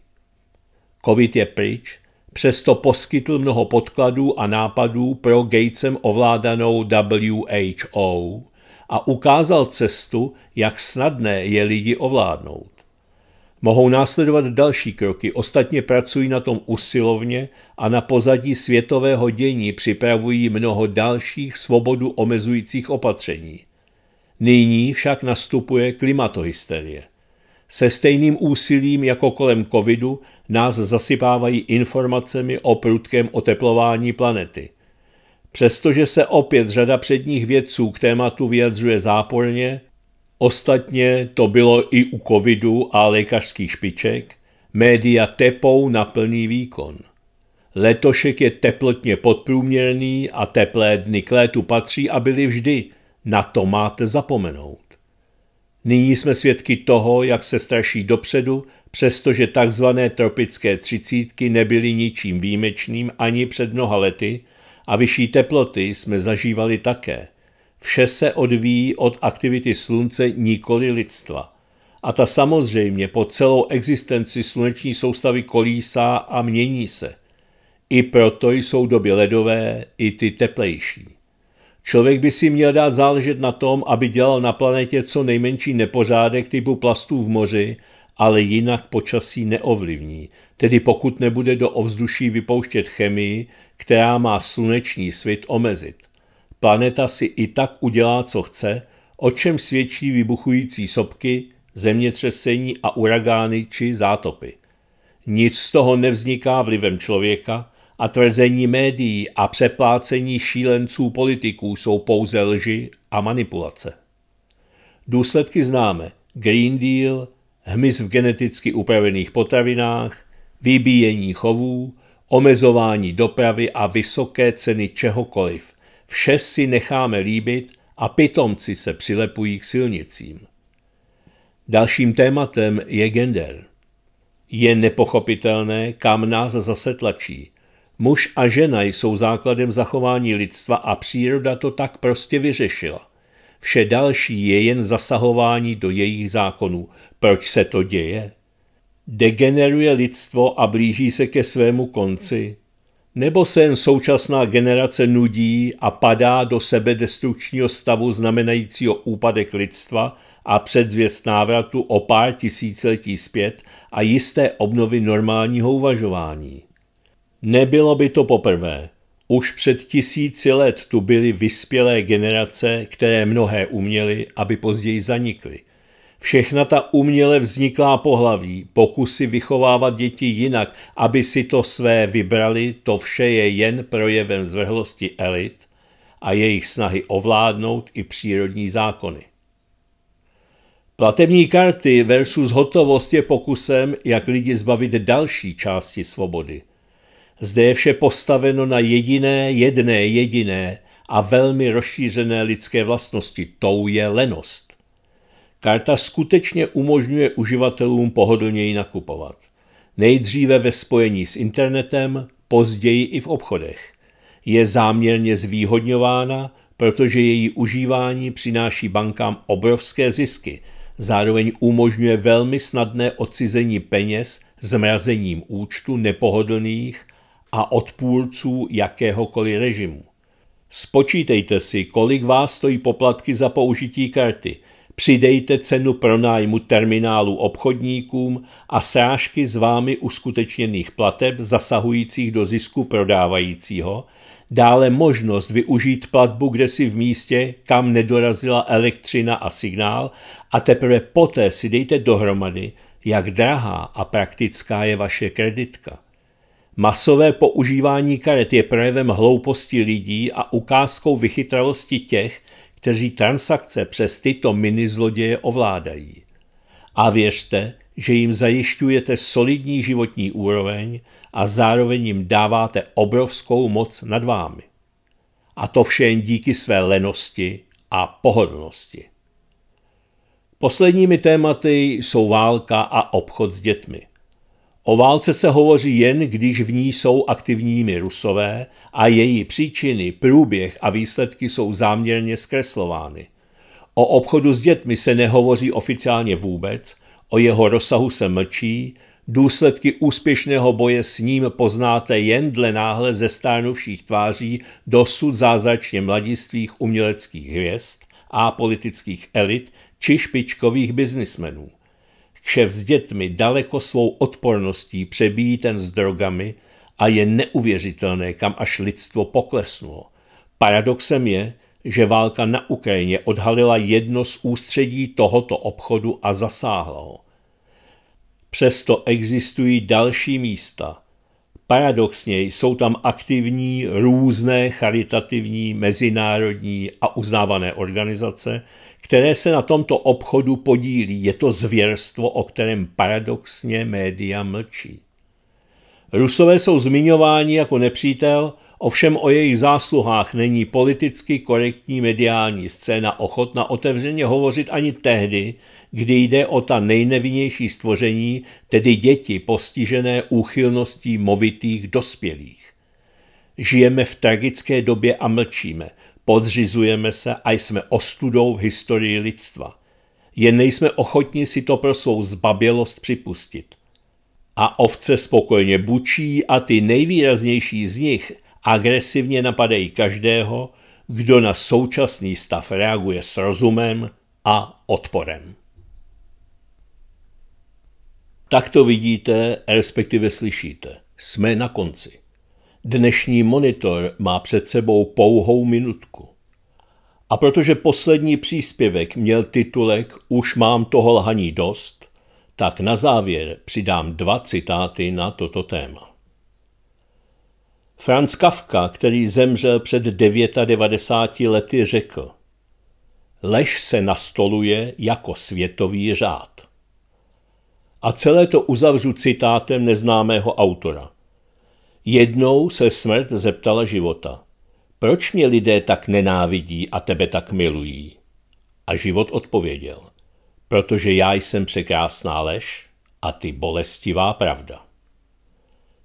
Covid je pryč, přesto poskytl mnoho podkladů a nápadů pro Gatesem ovládanou WHO a ukázal cestu, jak snadné je lidi ovládnout. Mohou následovat další kroky, ostatně pracují na tom usilovně a na pozadí světového dění připravují mnoho dalších svobodu omezujících opatření. Nyní však nastupuje klimatohysterie. Se stejným úsilím jako kolem covidu nás zasypávají informacemi o prudkém oteplování planety. Přestože se opět řada předních vědců k tématu vyjadřuje záporně, Ostatně to bylo i u covidu a lékařských špiček, média tepou na plný výkon. Letošek je teplotně podprůměrný a teplé dny k létu patří a byly vždy, na to máte zapomenout. Nyní jsme svědky toho, jak se straší dopředu, přestože takzvané tropické třicítky nebyly ničím výjimečným ani před mnoha lety a vyšší teploty jsme zažívali také – Vše se odvíjí od aktivity slunce nikoli lidstva. A ta samozřejmě po celou existenci sluneční soustavy kolísá a mění se. I proto jsou doby ledové, i ty teplejší. Člověk by si měl dát záležet na tom, aby dělal na planetě co nejmenší nepořádek typu plastů v moři, ale jinak počasí neovlivní, tedy pokud nebude do ovzduší vypouštět chemii, která má sluneční svět omezit. Planeta si i tak udělá, co chce, o čem svědčí vybuchující sopky, zemětřesení a uragány či zátopy. Nic z toho nevzniká vlivem člověka a tvrzení médií a přeplácení šílenců politiků jsou pouze lži a manipulace. Důsledky známe. Green Deal, hmyz v geneticky upravených potravinách, vybíjení chovů, omezování dopravy a vysoké ceny čehokoliv – Vše si necháme líbit a pitomci se přilepují k silnicím. Dalším tématem je gender. Je nepochopitelné, kam nás zase tlačí. Muž a žena jsou základem zachování lidstva a příroda to tak prostě vyřešila. Vše další je jen zasahování do jejich zákonů. Proč se to děje? Degeneruje lidstvo a blíží se ke svému konci. Nebo se jen současná generace nudí a padá do sebe destrukčního stavu znamenajícího úpadek lidstva a předzvěst návratu o pár tisíciletí zpět a jisté obnovy normálního uvažování. Nebylo by to poprvé. Už před tisíci let tu byly vyspělé generace, které mnohé uměly, aby později zanikly – Všechna ta uměle vzniklá pohlaví, pokusy vychovávat děti jinak, aby si to své vybrali, to vše je jen projevem zvrhlosti elit a jejich snahy ovládnout i přírodní zákony. Platební karty versus hotovost je pokusem, jak lidi zbavit další části svobody. Zde je vše postaveno na jediné, jedné, jediné a velmi rozšířené lidské vlastnosti, tou je lenost. Karta skutečně umožňuje uživatelům pohodlněji nakupovat. Nejdříve ve spojení s internetem, později i v obchodech. Je záměrně zvýhodňována, protože její užívání přináší bankám obrovské zisky, zároveň umožňuje velmi snadné odcizení peněz zmrazením účtu nepohodlných a odpůrců jakéhokoliv režimu. Spočítejte si, kolik vás stojí poplatky za použití karty – Přidejte cenu pronájmu terminálu obchodníkům a srážky z vámi uskutečněných plateb zasahujících do zisku prodávajícího, dále možnost využít platbu kde si v místě, kam nedorazila elektřina a signál a teprve poté si dejte dohromady, jak drahá a praktická je vaše kreditka. Masové používání karet je projevem hlouposti lidí a ukázkou vychytralosti těch, kteří transakce přes tyto minizloděje ovládají. A věřte, že jim zajišťujete solidní životní úroveň a zároveň jim dáváte obrovskou moc nad vámi. A to vše jen díky své lenosti a pohodlnosti. Posledními tématy jsou válka a obchod s dětmi. O válce se hovoří jen, když v ní jsou aktivními rusové a její příčiny, průběh a výsledky jsou záměrně zkreslovány. O obchodu s dětmi se nehovoří oficiálně vůbec, o jeho rozsahu se mlčí, důsledky úspěšného boje s ním poznáte jen dle náhle ze stárnuvších tváří dosud zázračně mladistvých uměleckých hvězd a politických elit či špičkových biznismenů. Kšev s dětmi daleko svou odporností přebíjí ten s drogami a je neuvěřitelné, kam až lidstvo poklesnulo. Paradoxem je, že válka na Ukrajině odhalila jedno z ústředí tohoto obchodu a zasáhla ho. Přesto existují další místa, paradoxně jsou tam aktivní různé charitativní, mezinárodní a uznávané organizace, které se na tomto obchodu podílí. Je to zvěrstvo, o kterém paradoxně média mlčí. Rusové jsou zmiňováni jako nepřítel, Ovšem o jejich zásluhách není politicky korektní mediální scéna ochotna otevřeně hovořit ani tehdy, kdy jde o ta nejnevinnější stvoření, tedy děti postižené úchylností movitých dospělých. Žijeme v tragické době a mlčíme, podřizujeme se a jsme ostudou v historii lidstva. Jen nejsme ochotni si to pro svou zbabělost připustit. A ovce spokojně bučí a ty nejvýraznější z nich agresivně napadají každého, kdo na současný stav reaguje s rozumem a odporem. Tak to vidíte, respektive slyšíte. Jsme na konci. Dnešní monitor má před sebou pouhou minutku. A protože poslední příspěvek měl titulek Už mám toho lhaní dost, tak na závěr přidám dva citáty na toto téma. Franz Kafka, který zemřel před 99 lety, řekl Lež se nastoluje jako světový řád. A celé to uzavřu citátem neznámého autora. Jednou se smrt zeptala života. Proč mě lidé tak nenávidí a tebe tak milují? A život odpověděl. Protože já jsem překrásná lež a ty bolestivá pravda.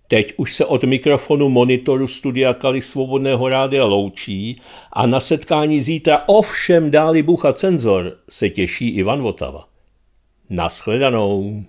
Teď už se od mikrofonu monitoru Studia Kali Svobodného rádia loučí a na setkání zítra ovšem dáli bucha cenzor se těší Ivan Votava. Naschledanou.